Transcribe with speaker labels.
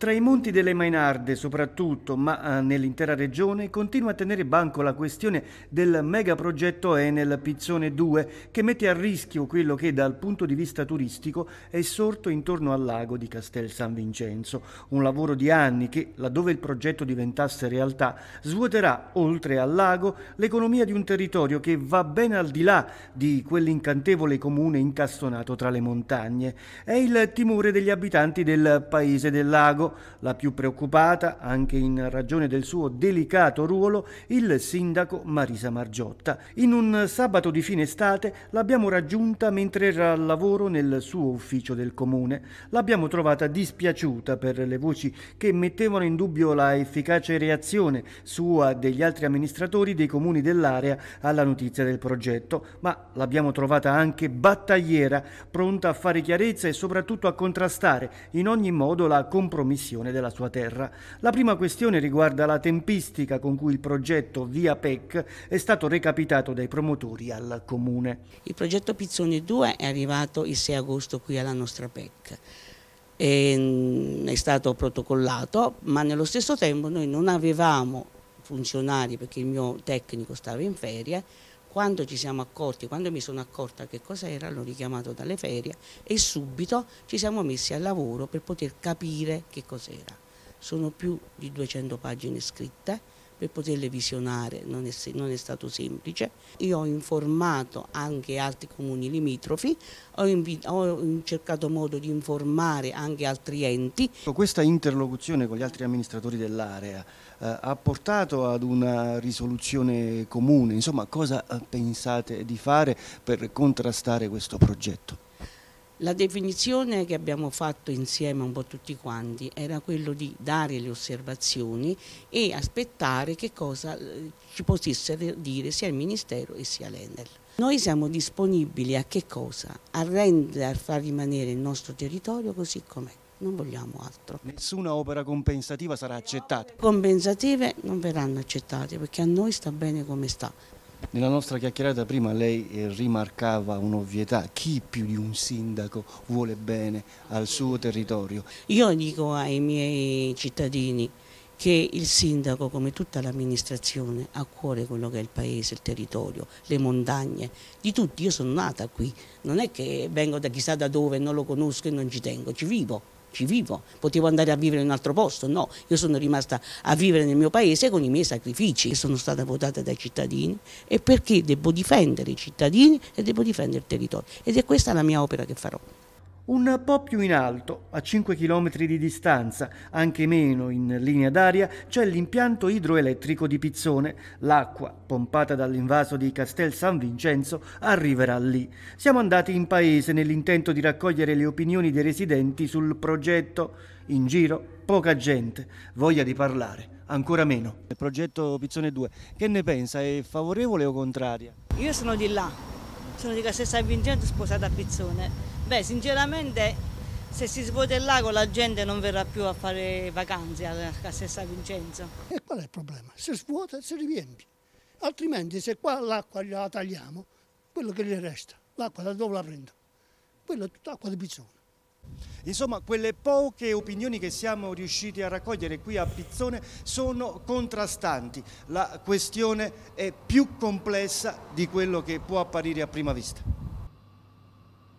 Speaker 1: Tra i monti delle Mainarde soprattutto, ma eh, nell'intera regione, continua a tenere banco la questione del megaprogetto Enel Pizzone 2 che mette a rischio quello che dal punto di vista turistico è sorto intorno al lago di Castel San Vincenzo, un lavoro di anni che, laddove il progetto diventasse realtà, svuoterà oltre al lago l'economia di un territorio che va ben al di là di quell'incantevole comune incastonato tra le montagne. È il timore degli abitanti del paese del lago la più preoccupata, anche in ragione del suo delicato ruolo, il sindaco Marisa Margiotta. In un sabato di fine estate l'abbiamo raggiunta mentre era al lavoro nel suo ufficio del comune. L'abbiamo trovata dispiaciuta per le voci che mettevano in dubbio la efficace reazione sua e degli altri amministratori dei comuni dell'area alla notizia del progetto, ma l'abbiamo trovata anche battagliera, pronta a fare chiarezza e soprattutto a contrastare in ogni modo la compromissione dimensione della sua terra. La prima questione riguarda la tempistica con cui il progetto Via
Speaker 2: PEC è stato recapitato dai promotori al Comune. Il progetto Pizzoni 2 è arrivato il 6 agosto qui alla nostra PEC mm, è stato protocollato, ma nello stesso tempo noi non avevamo funzionari perché il mio tecnico stava in ferie, quando ci siamo accorti, quando mi sono accorta che cos'era, l'ho richiamato dalle ferie e subito ci siamo messi al lavoro per poter capire che cos'era. Sono più di 200 pagine scritte, per poterle visionare, non è, non è, stato semplice. Io ho informato anche altri comuni limitrofi, ho, ho cercato modo di informare anche altri enti. Questa interlocuzione con gli altri amministratori dell'area eh, ha portato ad una risoluzione
Speaker 1: comune, insomma cosa eh, pensate di fare per contrastare questo progetto?
Speaker 2: La definizione che abbiamo fatto insieme un po' tutti quanti era quello di dare le osservazioni e aspettare che cosa eh, ci potesse dire sia il Ministero e sia l'Enel. Noi siamo disponibili a che cosa? A rendere, a far rimanere il nostro territorio così com'è. Non vogliamo altro. Nessuna
Speaker 1: opera compensativa sarà accettata.
Speaker 2: Compensative non verranno accettate perché a noi sta bene come sta.
Speaker 1: Nella nostra chiacchierata prima lei eh, rimarcava un'ovvietà, chi
Speaker 2: più di un sindaco vuole bene al suo territorio? Io dico ai miei cittadini che il sindaco, come tutta l'amministrazione, ha a cuore quello che è il paese, il territorio, le montagne, di tutti. Io sono nata qui, non è che vengo da chissà da dove, non lo conosco e non ci tengo, ci vivo ci vivo, potevo andare a vivere in un altro posto, no, io sono rimasta a vivere nel mio paese con i miei sacrifici che sono stata votata dai cittadini e perché devo difendere i cittadini e devo difendere il territorio ed è questa la mia opera che farò.
Speaker 1: Un po' più in alto, a 5 km di distanza, anche meno in linea d'aria, c'è l'impianto idroelettrico di Pizzone. L'acqua, pompata dall'invaso di Castel San Vincenzo, arriverà lì. Siamo andati in paese nell'intento di raccogliere le opinioni dei residenti sul progetto. In giro, poca gente, voglia di parlare ancora meno. Il progetto Pizzone 2, che ne pensa? È favorevole o contraria?
Speaker 2: Io sono di là, sono di Castel San Vincenzo sposata a Pizzone Beh, sinceramente se si svuota il lago la gente non verrà più a fare vacanze a Castessa Vincenzo.
Speaker 1: E qual è il problema? Se svuota si riempie, altrimenti se qua l'acqua la tagliamo, quello che gli resta, l'acqua da dove la prendo? Quella è tutta acqua di pizzone. Insomma, quelle poche opinioni che siamo riusciti a raccogliere qui a Pizzone sono contrastanti. La questione è più complessa di quello che può apparire a prima vista.